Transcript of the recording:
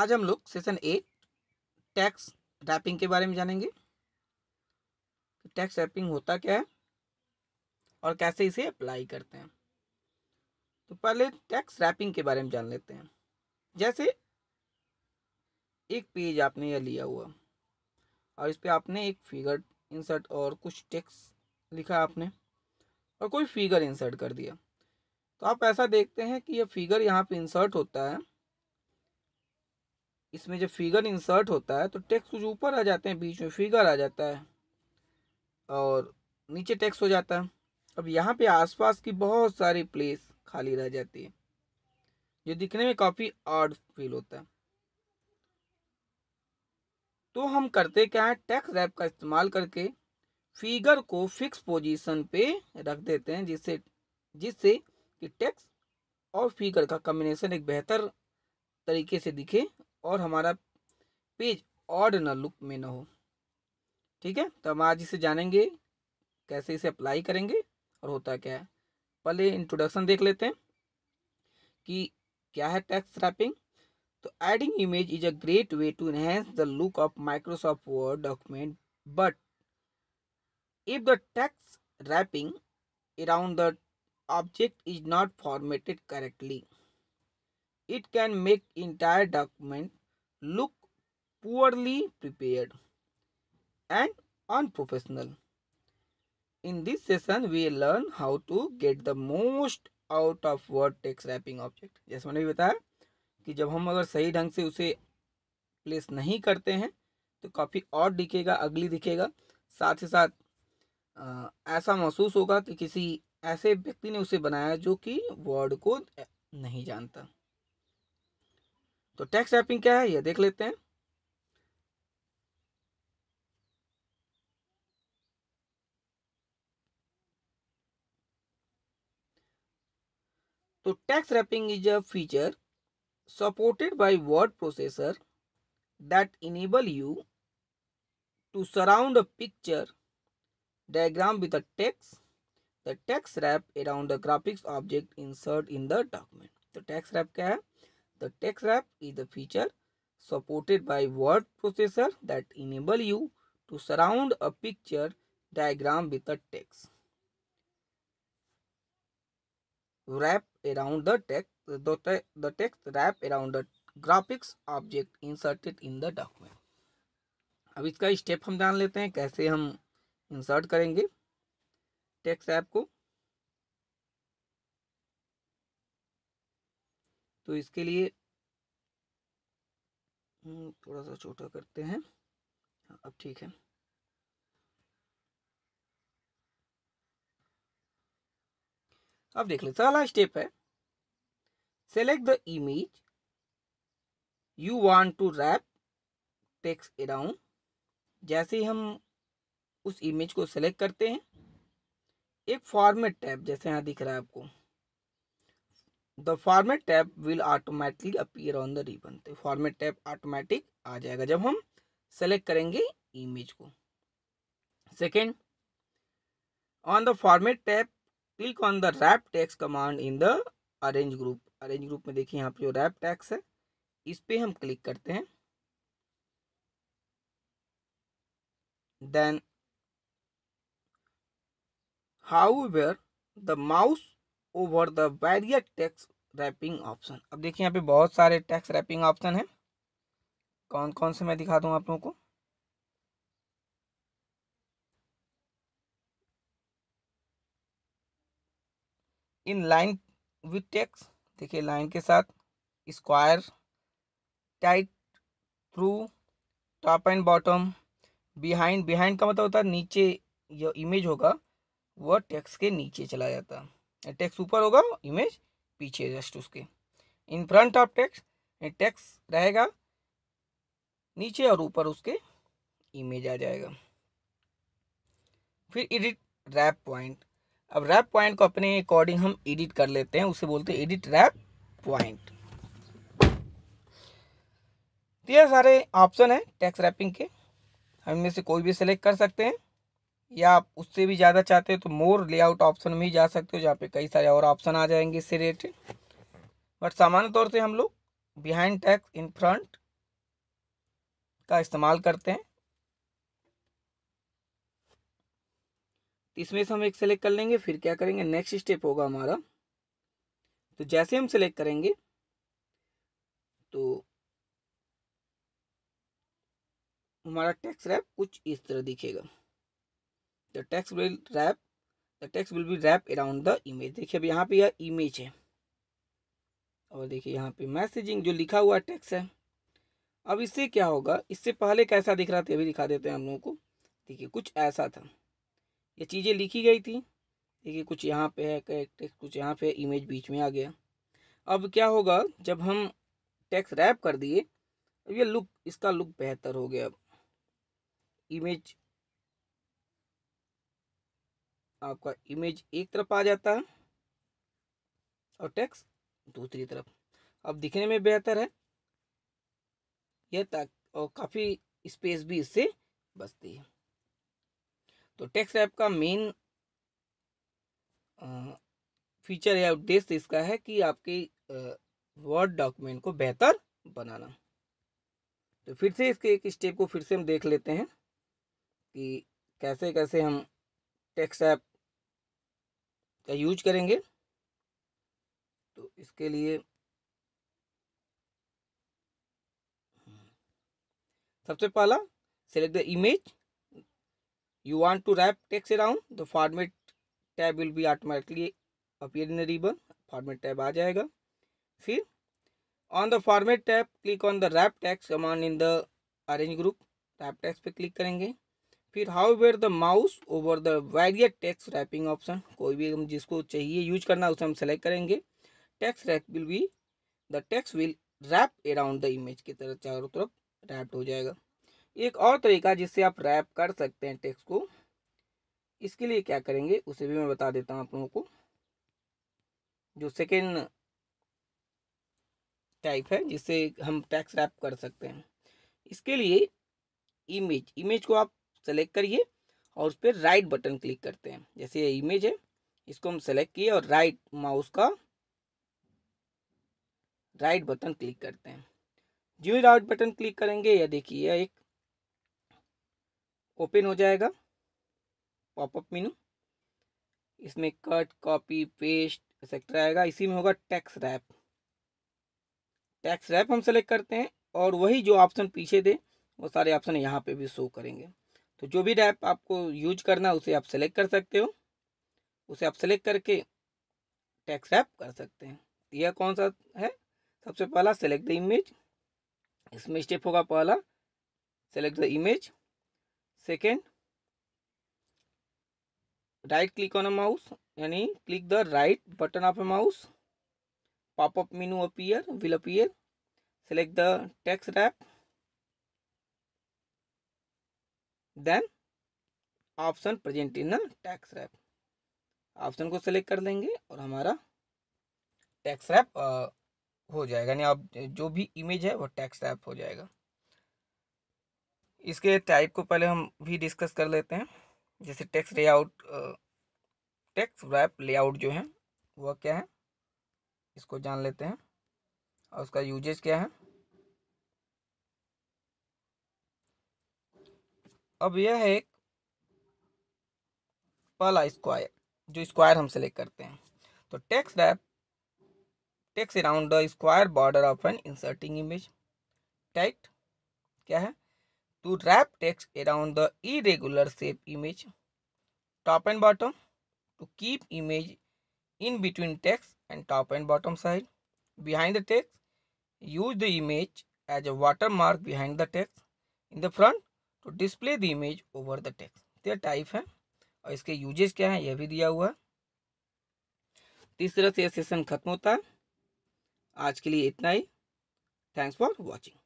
आज हम लोग सेशन एट टैक्स रैपिंग के बारे में जानेंगे टैक्स रैपिंग होता क्या है और कैसे इसे अप्लाई करते हैं तो पहले टैक्स रैपिंग के बारे में जान लेते हैं जैसे एक पेज आपने यह लिया हुआ और इस पर आपने एक फिगर इंसर्ट और कुछ टैक्स लिखा आपने और कोई फिगर इंसर्ट कर दिया तो आप ऐसा देखते हैं कि यह फिगर यहाँ पे इंसर्ट होता है इसमें जब फिगर इंसर्ट होता है तो टेक्स्ट कुछ ऊपर आ जाते हैं बीच में फिगर आ जाता है और नीचे टेक्स्ट हो जाता है अब यहाँ पे आसपास की बहुत सारी प्लेस खाली रह जाती है जो दिखने में काफ़ी आर्ड फील होता है तो हम करते क्या है टेक्स्ट ऐप का इस्तेमाल करके फिगर को फिक्स पोजीशन पे रख देते हैं जिससे जिससे कि टेक्स्ट और फिगर का कम्बिनेशन एक बेहतर तरीके से दिखे और हमारा पेज ऑड ना लुक में ना हो ठीक है तो हम आज इसे जानेंगे कैसे इसे अप्लाई करेंगे और होता क्या है पहले इंट्रोडक्शन देख लेते हैं कि क्या है टैक्स रैपिंग तो adding image is a great way to enhance the look of Microsoft Word document but if the text wrapping around the object is not formatted correctly it can make entire document look poorly prepared and unprofessional. In this session, we learn how to get the most out of Word text wrapping object जैसे मैंने भी बताया कि जब हम अगर सही ढंग से उसे प्लेस नहीं करते हैं तो काफ़ी और दिखेगा अगली दिखेगा साथ ही साथ आ, ऐसा महसूस होगा कि किसी ऐसे व्यक्ति ने उसे बनाया जो कि वर्ड को नहीं जानता तो टैक्स रैपिंग क्या है यह देख लेते हैं तो text wrapping is a feature supported by word processor that enable you to surround a picture diagram with a text the text wrap around a graphics object insert in the document तो text wrap क्या है The text wrap is the feature supported by word processor that enable you to surround a picture diagram with a text. Wrap around the text, the, te the text wrap around the graphics object inserted in the document. अब इसका step हम जान लेते हैं कैसे हम insert करेंगे text app को तो इसके लिए हम्म, थोड़ा सा छोटा करते हैं हाँ, अब ठीक है अब देख लेते अगला स्टेप है select the image you want to wrap text around जैसे ही हम उस इमेज को सेलेक्ट करते हैं एक फॉर्मेट टैब जैसे यहाँ दिख रहा है आपको the format tab will automatically appear on the ribbon तो फॉर्मेट टैब ऑटोमेटिक आ जाएगा जब हम सेलेक्ट करेंगे इमेज को second on the format tab click on the wrap text command in the arrange group arrange group में देखिए यहाँ पे जो रैप टैक्स है इस पर हम क्लिक करते हैं then hover the mouse over the बैरियर टैक्स रैपिंग ऑप्शन अब देखिए यहाँ पे बहुत सारे टैक्स रैपिंग ऑप्शन हैं कौन कौन से मैं दिखा दूँ आप लोगों को इन लाइन विथ टैक्स देखिए लाइन के साथ square tight through top and bottom behind behind का मतलब होता है नीचे जो इमेज होगा वह टैक्स के नीचे चला जाता है टेक्स्ट ऊपर होगा इमेज पीछे जस्ट उसके in front of text text रहेगा नीचे और ऊपर उसके इमेज आ जाएगा फिर एडिट रैप पॉइंट अब रैप पॉइंट को अपने अकॉर्डिंग हम एडिट कर लेते हैं उसे बोलते हैं एडिट रैप पॉइंट ये सारे ऑप्शन है टैक्स रैपिंग के हम इनमें से कोई भी सिलेक्ट कर सकते हैं या आप उससे भी ज़्यादा चाहते हो तो मोर लेआउट ऑप्शन में ही जा सकते हो जहाँ पे कई सारे और ऑप्शन आ जाएंगे इससे रिलेटेड बट सामान्य तौर से हम लोग बिहाइंड टैक्स इन फ्रंट का इस्तेमाल करते हैं इसमें से हम एक सेलेक्ट कर लेंगे फिर क्या करेंगे नेक्स्ट स्टेप होगा हमारा तो जैसे हम सेलेक्ट करेंगे तो हमारा टैक्स रैप कुछ इस तरह दिखेगा the text will wrap the text देखिए अब यहाँ पे यह इमेज है और देखिए यहाँ पे मैसेजिंग जो लिखा हुआ टेक्स है अब इससे क्या होगा इससे पहले कैसा दिख रहा था अभी दिखा देते हैं हम लोगों को देखिए कुछ ऐसा था ये चीज़ें लिखी गई थी देखिए कुछ यहाँ पे है टेक्स कुछ यहाँ पे इमेज बीच में आ गया अब क्या होगा जब हम टेक्स रैप कर दिए अब ये लुक इसका लुक बेहतर हो गया अब इमेज आपका इमेज एक तरफ आ जाता है और टेक्स दूसरी तरफ अब दिखने में बेहतर है यह और काफ़ी स्पेस भी इससे बचती है तो टेक्स ऐप का मेन फीचर या उद्देश्य इसका है कि आपके वर्ड डॉक्यूमेंट को बेहतर बनाना तो फिर से इसके एक स्टेप को फिर से हम देख लेते हैं कि कैसे कैसे हम टेक्स्ट ऐप का यूज करेंगे तो इसके लिए सबसे पहला select the image you want to wrap text around the format tab will be automatically appear in the ribbon format tab आ जाएगा फिर on the format tab click on the wrap text command in the arrange group wrap text पे click करेंगे फिर hover the mouse over the various text wrapping option कोई भी हम जिसको चाहिए यूज करना उसे हम सेलेक्ट करेंगे text wrap will be the text will wrap around the image की तरह चारों तरफ रैप हो जाएगा एक और तरीका जिससे आप रैप कर सकते हैं टैक्स को इसके लिए क्या करेंगे उसे भी मैं बता देता हूँ आप लोगों को जो सेकेंड टाइप है जिससे हम टैक्स रैप कर सकते हैं इसके लिए इमेज इमेज को आप सेलेक्ट करिए और उस पर राइट बटन क्लिक करते हैं जैसे ये इमेज है इसको हम सेलेक्ट किए और राइट माउस का राइट बटन क्लिक करते हैं जो ही राइट बटन क्लिक करेंगे या देखिए यह एक ओपन हो जाएगा पॉपअप मेनू इसमें कट कॉपी पेस्ट एक्सेट्रा आएगा इसी में होगा टैक्स रैप टैक्स रैप हम सेलेक्ट करते हैं और वही जो ऑप्शन पीछे थे वो सारे ऑप्शन यहाँ पे भी शो करेंगे तो जो भी रैप आपको यूज करना है उसे आप सेलेक्ट कर सकते हो उसे आप सेलेक्ट करके टैक्स रैप कर सकते हैं तो यह कौन सा है सबसे पहला सेलेक्ट द इमेज इसमें स्टेप होगा पहला select the image second right click on a mouse यानी click the right button of a mouse popup menu appear will appear select the text wrap then option present in text wrap option को select कर लेंगे और हमारा tax rap हो जाएगा यानी आप जो भी इमेज है वो टैक्स रैप हो जाएगा इसके टाइप को पहले हम भी डिस्कस कर लेते हैं जैसे text layout text wrap layout जो है वह क्या है इसको जान लेते हैं और उसका यूजेज क्या है अब यह है एक पहला स्क्वायर जो स्क्वायर हम सेलेक्ट करते हैं तो text wrap text around the square border of an inserting image tight क्या है to wrap text around the irregular shape image top and bottom to keep image in between text and top and bottom side behind the text use the image as a watermark behind the text in the front to display the image over the text तो यह type है और इसके usage क्या है यह भी दिया हुआ है इस तरह से यह सेशन खत्म होता है आज के लिए इतना ही थैंक्स फॉर वॉचिंग